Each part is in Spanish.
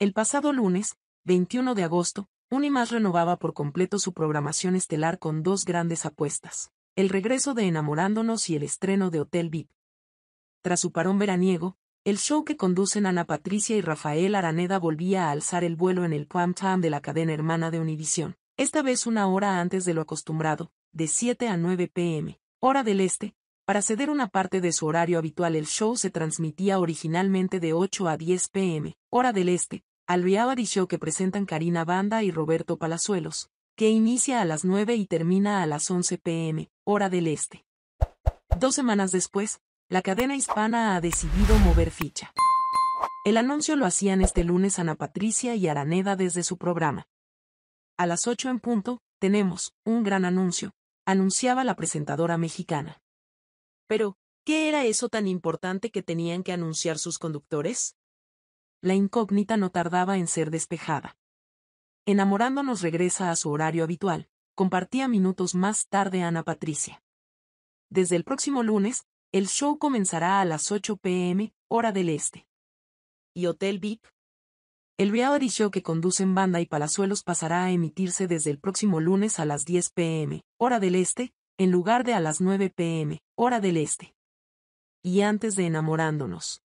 El pasado lunes, 21 de agosto, Unimas renovaba por completo su programación estelar con dos grandes apuestas, el regreso de Enamorándonos y el estreno de Hotel VIP. Tras su parón veraniego, el show que conducen Ana Patricia y Rafael Araneda volvía a alzar el vuelo en el Quam Tam de la cadena hermana de Univisión, esta vez una hora antes de lo acostumbrado, de 7 a 9 pm, hora del este, para ceder una parte de su horario habitual el show se transmitía originalmente de 8 a 10 pm, hora del este, al dicho Show que presentan Karina Banda y Roberto Palazuelos, que inicia a las 9 y termina a las 11 pm, hora del este. Dos semanas después, la cadena hispana ha decidido mover ficha. El anuncio lo hacían este lunes Ana Patricia y Araneda desde su programa. A las 8 en punto, tenemos un gran anuncio, anunciaba la presentadora mexicana. Pero, ¿qué era eso tan importante que tenían que anunciar sus conductores? la incógnita no tardaba en ser despejada. Enamorándonos regresa a su horario habitual, compartía minutos más tarde Ana Patricia. Desde el próximo lunes, el show comenzará a las 8 pm, hora del este. ¿Y Hotel VIP? El reality show que conducen Banda y Palazuelos pasará a emitirse desde el próximo lunes a las 10 pm, hora del este, en lugar de a las 9 pm, hora del este. Y antes de enamorándonos.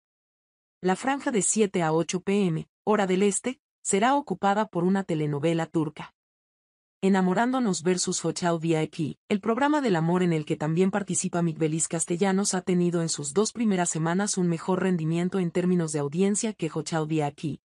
La franja de 7 a 8 pm, hora del este, será ocupada por una telenovela turca. Enamorándonos versus Hochau VIP, el programa del amor en el que también participa Migbelis Castellanos ha tenido en sus dos primeras semanas un mejor rendimiento en términos de audiencia que Hochau VIP.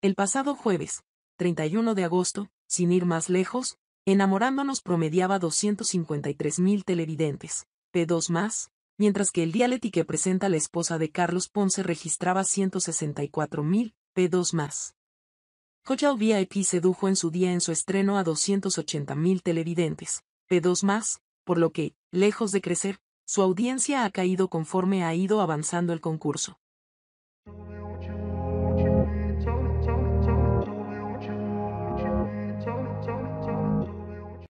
El pasado jueves, 31 de agosto, sin ir más lejos, Enamorándonos promediaba 253.000 televidentes, P2 más, mientras que el Dialeti que presenta la esposa de Carlos Ponce registraba 164.000 P2 más. Hotel VIP sedujo en su día en su estreno a 280.000 televidentes, P2 más, por lo que, lejos de crecer, su audiencia ha caído conforme ha ido avanzando el concurso.